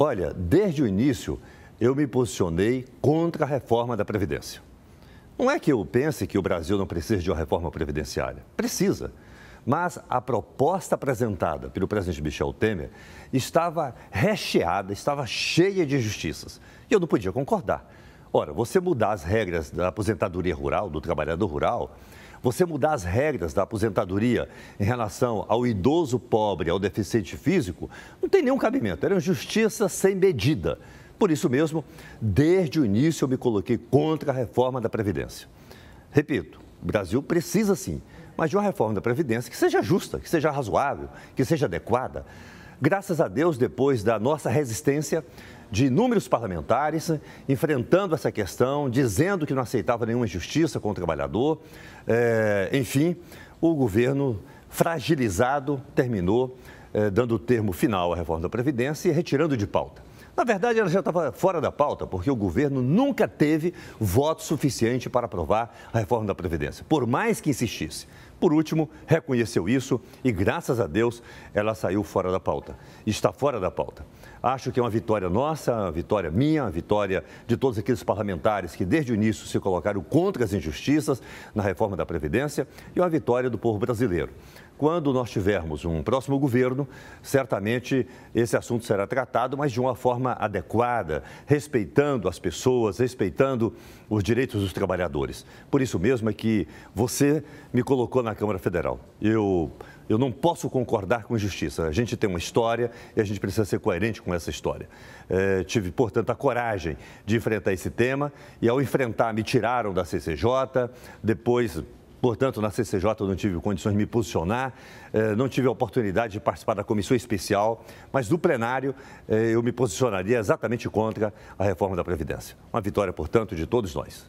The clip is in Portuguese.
Olha, desde o início eu me posicionei contra a reforma da Previdência. Não é que eu pense que o Brasil não precisa de uma reforma previdenciária. Precisa. Mas a proposta apresentada pelo presidente Michel Temer estava recheada, estava cheia de injustiças. E eu não podia concordar. Ora, você mudar as regras da aposentadoria rural, do trabalhador rural, você mudar as regras da aposentadoria em relação ao idoso pobre, ao deficiente físico, não tem nenhum cabimento. Era justiça sem medida. Por isso mesmo, desde o início eu me coloquei contra a reforma da Previdência. Repito, o Brasil precisa sim, mas de uma reforma da Previdência que seja justa, que seja razoável, que seja adequada. Graças a Deus, depois da nossa resistência de inúmeros parlamentares enfrentando essa questão, dizendo que não aceitava nenhuma injustiça com o trabalhador, é, enfim, o governo fragilizado terminou eh, dando o termo final à reforma da Previdência e retirando de pauta. Na verdade, ela já estava fora da pauta, porque o governo nunca teve voto suficiente para aprovar a reforma da Previdência, por mais que insistisse. Por último, reconheceu isso e, graças a Deus, ela saiu fora da pauta. Está fora da pauta. Acho que é uma vitória nossa, uma vitória minha, uma vitória de todos aqueles parlamentares que desde o início se colocaram contra as injustiças na reforma da Previdência e uma vitória do povo brasileiro. Quando nós tivermos um próximo governo, certamente esse assunto será tratado, mas de uma forma adequada, respeitando as pessoas, respeitando os direitos dos trabalhadores. Por isso mesmo é que você me colocou na na Câmara Federal. Eu, eu não posso concordar com injustiça. A gente tem uma história e a gente precisa ser coerente com essa história. É, tive, portanto, a coragem de enfrentar esse tema e, ao enfrentar, me tiraram da CCJ, depois Portanto, na CCJ eu não tive condições de me posicionar, é, não tive a oportunidade de participar da comissão especial, mas do plenário é, eu me posicionaria exatamente contra a reforma da Previdência. Uma vitória, portanto, de todos nós.